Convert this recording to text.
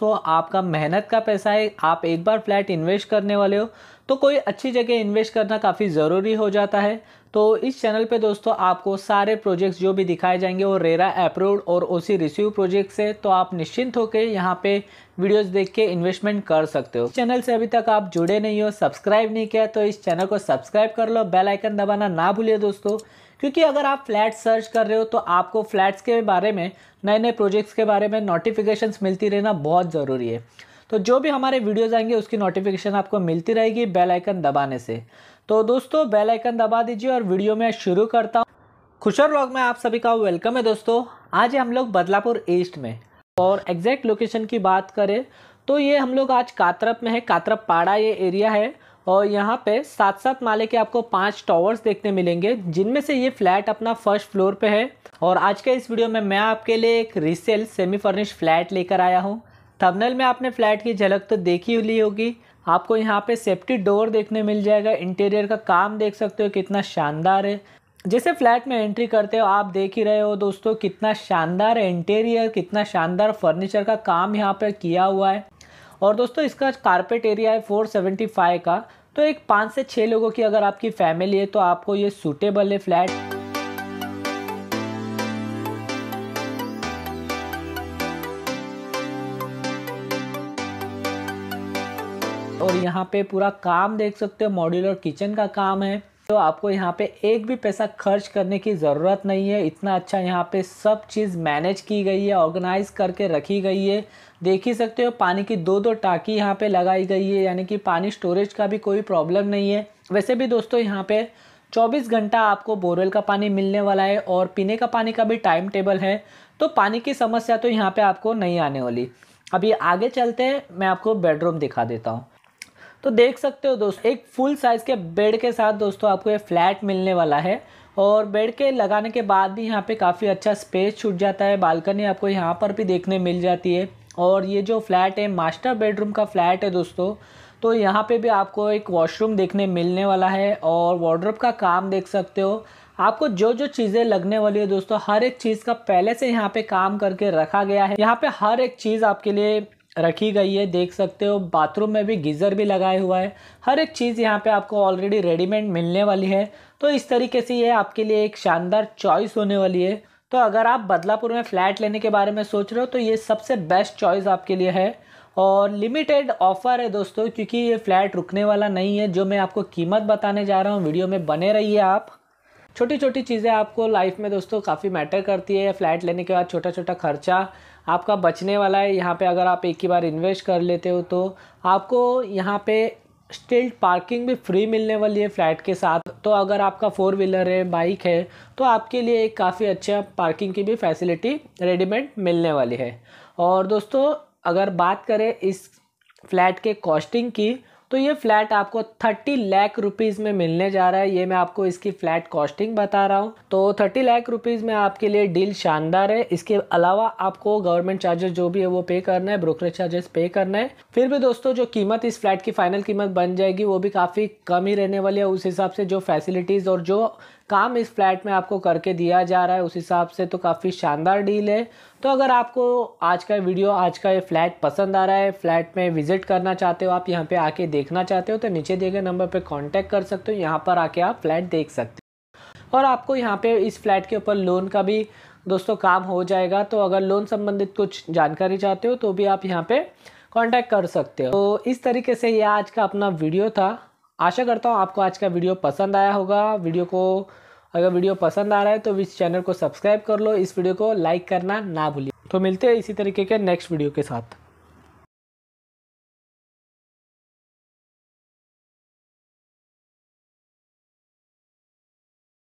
दोस्तों आपका मेहनत का पैसा है आप एक बार फ्लैट इन्वेस्ट करने वाले हो तो कोई अच्छी जगह इन्वेस्ट करना काफ़ी ज़रूरी हो जाता है तो इस चैनल पे दोस्तों आपको सारे प्रोजेक्ट्स जो भी दिखाए जाएंगे वो रेरा अप्रूव्ड और ओसी रिसीव प्रोजेक्ट्स है तो आप निश्चिंत होकर यहाँ पे वीडियोस देख के इन्वेस्टमेंट कर सकते हो चैनल से अभी तक आप जुड़े नहीं हो सब्सक्राइब नहीं किया तो इस चैनल को सब्सक्राइब कर लो बेलाइकन दबाना ना भूलिए दोस्तों क्योंकि अगर आप फ्लैट सर्च कर रहे हो तो आपको फ्लैट्स के बारे में नए नए प्रोजेक्ट्स के बारे में नोटिफिकेशन मिलती रहना बहुत ज़रूरी है तो जो भी हमारे वीडियोज़ आएंगे उसकी नोटिफिकेशन आपको मिलती रहेगी बेल आइकन दबाने से तो दोस्तों बेल आइकन दबा दीजिए और वीडियो में शुरू करता हूँ खुशर व्लॉग में आप सभी का वेलकम है दोस्तों आज हम लोग बदलापुर ईस्ट में और एग्जैक्ट लोकेशन की बात करें तो ये हम लोग आज कातरप में है कातरप पाड़ा ये एरिया है और यहाँ पे सात सात माले के आपको पांच टॉवर्स देखने मिलेंगे जिनमें से ये फ्लैट अपना फर्स्ट फ्लोर पे है और आज के इस वीडियो में मैं आपके लिए एक रीसेल सेमी फर्निश फ्लैट लेकर आया हूँ थर्मनल में आपने फ्लैट की झलक तो देखी ली होगी आपको यहाँ पे सेफ्टी डोर देखने मिल जाएगा इंटीरियर का काम देख सकते हो कितना शानदार है जैसे फ्लैट में एंट्री करते हो आप देख ही रहे हो दोस्तों कितना शानदार इंटीरियर कितना शानदार फर्नीचर का काम यहाँ पर किया हुआ है और दोस्तों इसका कारपेट एरिया है फोर सेवेंटी फाइव का तो एक पाँच से छः लोगों की अगर आपकी फैमिली है तो आपको ये सूटेबल है फ्लैट और यहाँ पे पूरा काम देख सकते हो मॉड्यूलर किचन का काम है तो आपको यहाँ पे एक भी पैसा खर्च करने की ज़रूरत नहीं है इतना अच्छा यहाँ पे सब चीज़ मैनेज की गई है ऑर्गेनाइज करके रखी गई है देख ही सकते हो पानी की दो दो टाँकी यहाँ पे लगाई गई है यानी कि पानी स्टोरेज का भी कोई प्रॉब्लम नहीं है वैसे भी दोस्तों यहाँ पे 24 घंटा आपको बोरवेल का पानी मिलने वाला है और पीने का पानी का भी टाइम टेबल है तो पानी की समस्या तो यहाँ पर आपको नहीं आने वाली अभी आगे चलते हैं मैं आपको बेडरूम दिखा देता हूँ तो देख सकते हो दोस्तों एक फुल साइज़ के बेड के साथ दोस्तों आपको ये फ्लैट मिलने वाला है और बेड के लगाने के बाद भी यहाँ पे काफ़ी अच्छा स्पेस छूट जाता है बालकनी आपको यहाँ पर भी देखने मिल जाती है और ये जो फ्लैट है मास्टर बेडरूम का फ्लैट है दोस्तों तो यहाँ पे भी आपको एक वॉशरूम देखने मिलने वाला है और वार्ड्रोप का काम देख सकते हो आपको जो जो चीज़ें लगने वाली है दोस्तों हर एक चीज़ का पहले से यहाँ पे काम करके रखा गया है यहाँ पे हर एक चीज़ आपके लिए रखी गई है देख सकते हो बाथरूम में भी गीज़र भी लगाया हुआ है हर एक चीज़ यहाँ पे आपको ऑलरेडी रेडीमेड मिलने वाली है तो इस तरीके से ये आपके लिए एक शानदार चॉइस होने वाली है तो अगर आप बदलापुर में फ़्लैट लेने के बारे में सोच रहे हो तो ये सबसे बेस्ट चॉइस आपके लिए है और लिमिटेड ऑफ़र है दोस्तों क्योंकि ये फ़्लैट रुकने वाला नहीं है जो मैं आपको कीमत बताने जा रहा हूँ वीडियो में बने रहिए आप छोटी छोटी चीज़ें आपको लाइफ में दोस्तों काफ़ी मैटर करती है फ्लैट लेने के बाद छोटा छोटा खर्चा आपका बचने वाला है यहाँ पे अगर आप एक ही बार इन्वेस्ट कर लेते हो तो आपको यहाँ पे स्टिल पार्किंग भी फ्री मिलने वाली है फ्लैट के साथ तो अगर आपका फोर व्हीलर है बाइक है तो आपके लिए एक काफ़ी अच्छा पार्किंग की भी फैसिलिटी रेडीमेड मिलने वाली है और दोस्तों अगर बात करें इस फ्लैट के कॉस्टिंग की तो ये फ्लैट आपको थर्टी लाख रुपीज़ में मिलने जा रहा है ये मैं आपको इसकी फ्लैट कॉस्टिंग बता रहा हूँ तो थर्टी लाख रुपीज़ में आपके लिए डील शानदार है इसके अलावा आपको गवर्नमेंट चार्जेस जो भी है वो पे करना है ब्रोकरेज चार्जेस पे करना है फिर भी दोस्तों जो कीमत इस फ्लैट की फाइनल कीमत बन जाएगी वो भी काफ़ी कम ही रहने वाली है उस हिसाब से जो फैसिलिटीज़ और जो काम इस फ्लैट में आपको करके दिया जा रहा है उस हिसाब से तो काफ़ी शानदार डील है तो अगर आपको आज का वीडियो आज का ये फ्लैट पसंद आ रहा है फ्लैट में विजिट करना चाहते हो आप यहाँ पे आके देखना चाहते हो तो नीचे दिए गए नंबर पे कांटेक्ट कर सकते हो यहाँ पर आके आप फ्लैट देख सकते हो और आपको यहाँ पे इस फ्लैट के ऊपर लोन का भी दोस्तों काम हो जाएगा तो अगर लोन संबंधित कुछ जानकारी चाहते हो तो भी आप यहाँ पर कॉन्टैक्ट कर सकते हो तो इस तरीके से ये आज का अपना वीडियो था आशा करता हूँ आपको आज का वीडियो पसंद आया होगा वीडियो को अगर वीडियो पसंद आ रहा है तो इस चैनल को सब्सक्राइब कर लो इस वीडियो को लाइक करना ना भूलिए तो मिलते हैं इसी तरीके के नेक्स्ट वीडियो के साथ